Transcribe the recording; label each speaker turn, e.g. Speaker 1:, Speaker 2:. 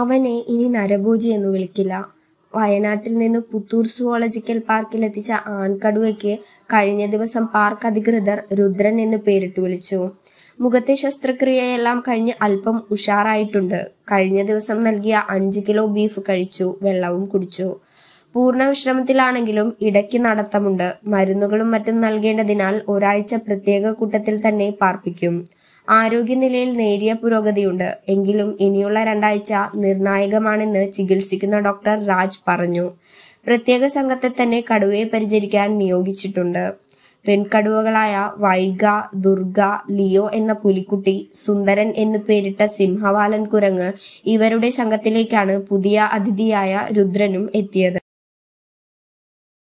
Speaker 1: അവനെ ഇനി നരഭോജി എന്ന് വിളിക്കില്ല വയനാട്ടിൽ നിന്ന് പുത്തൂർ സുവോളജിക്കൽ പാർക്കിൽ എത്തിച്ച ആൺകടുവയ്ക്ക് കഴിഞ്ഞ ദിവസം പാർക്ക് അധികൃതർ രുദ്രൻ എന്ന് പേരിട്ട് വിളിച്ചു മുഖത്തെ ശസ്ത്രക്രിയയെല്ലാം കഴിഞ്ഞ് അല്പം ഉഷാറായിട്ടുണ്ട് കഴിഞ്ഞ ദിവസം നൽകിയ അഞ്ച് കിലോ ബീഫ് കഴിച്ചു വെള്ളവും കുടിച്ചു പൂർണ്ണ വിശ്രമത്തിലാണെങ്കിലും ഇടയ്ക്ക് നടത്തമുണ്ട് മരുന്നുകളും മറ്റും നൽകേണ്ടതിനാൽ ഒരാഴ്ച പ്രത്യേക കൂട്ടത്തിൽ തന്നെ പാർപ്പിക്കും ആരോഗ്യനിലയിൽ നേരിയ പുരോഗതിയുണ്ട് എങ്കിലും ഇനിയുള്ള രണ്ടാഴ്ച നിർണായകമാണെന്ന് ചികിത്സിക്കുന്ന ഡോക്ടർ രാജ് പറഞ്ഞു പ്രത്യേക സംഘത്തെ തന്നെ കടുവയെ പരിചരിക്കാൻ നിയോഗിച്ചിട്ടുണ്ട് പെൺകടുവകളായ വൈഗ ദുർഗ ലിയോ എന്ന പുലിക്കുട്ടി സുന്ദരൻ എന്നു പേരിട്ട സിംഹവാലൻ കുരങ്ങ് ഇവരുടെ സംഘത്തിലേക്കാണ് പുതിയ അതിഥിയായ രുദ്രനും എത്തിയത്